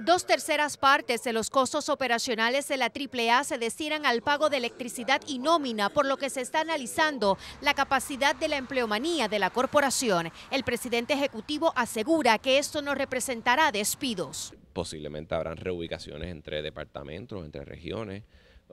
Dos terceras partes de los costos operacionales de la AAA se destinan al pago de electricidad y nómina, por lo que se está analizando la capacidad de la empleomanía de la corporación. El presidente ejecutivo asegura que esto no representará despidos. Posiblemente habrán reubicaciones entre departamentos, entre regiones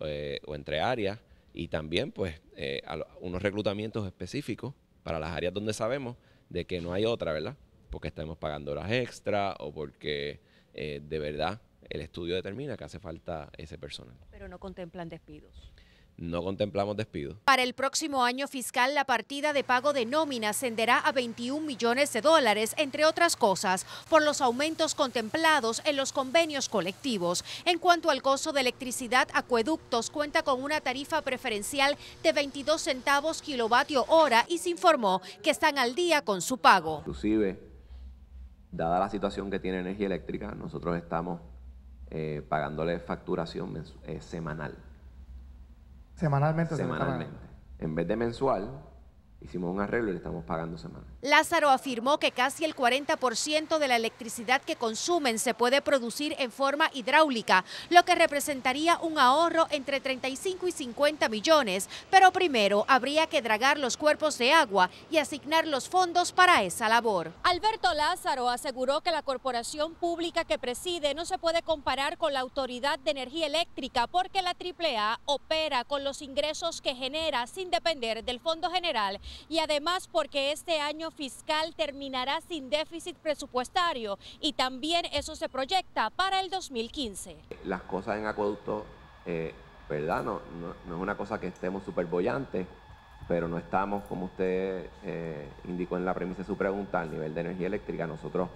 eh, o entre áreas y también pues eh, unos reclutamientos específicos para las áreas donde sabemos de que no hay otra, ¿verdad? Porque estamos pagando horas extra o porque eh, de verdad el estudio determina que hace falta ese personal. Pero no contemplan despidos. No contemplamos despidos. Para el próximo año fiscal, la partida de pago de nómina ascenderá a 21 millones de dólares, entre otras cosas, por los aumentos contemplados en los convenios colectivos. En cuanto al costo de electricidad, Acueductos cuenta con una tarifa preferencial de 22 centavos kilovatio hora y se informó que están al día con su pago. Inclusive dada la situación que tiene energía eléctrica, nosotros estamos eh, pagándole facturación eh, semanal. Semanalmente. Semanalmente. en vez de mensual, Hicimos un arreglo y le estamos pagando semana. Lázaro afirmó que casi el 40% de la electricidad que consumen se puede producir en forma hidráulica, lo que representaría un ahorro entre 35 y 50 millones. Pero primero habría que dragar los cuerpos de agua y asignar los fondos para esa labor. Alberto Lázaro aseguró que la corporación pública que preside no se puede comparar con la Autoridad de Energía Eléctrica porque la AAA opera con los ingresos que genera sin depender del Fondo General y además porque este año fiscal terminará sin déficit presupuestario y también eso se proyecta para el 2015. Las cosas en acueducto, eh, ¿verdad? No, es una cosa que estemos súper bollantes, pero no estamos, como usted eh, indicó en la premisa de su pregunta, a nivel de energía eléctrica. Nosotros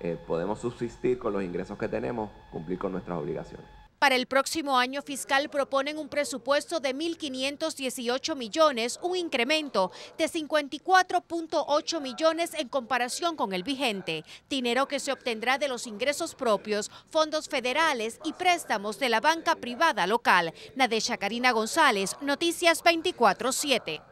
eh, podemos subsistir con los ingresos que tenemos, cumplir con nuestras obligaciones. Para el próximo año fiscal proponen un presupuesto de 1.518 millones, un incremento de 54.8 millones en comparación con el vigente, dinero que se obtendrá de los ingresos propios, fondos federales y préstamos de la banca privada local. Nadesha Karina González, Noticias 24-7.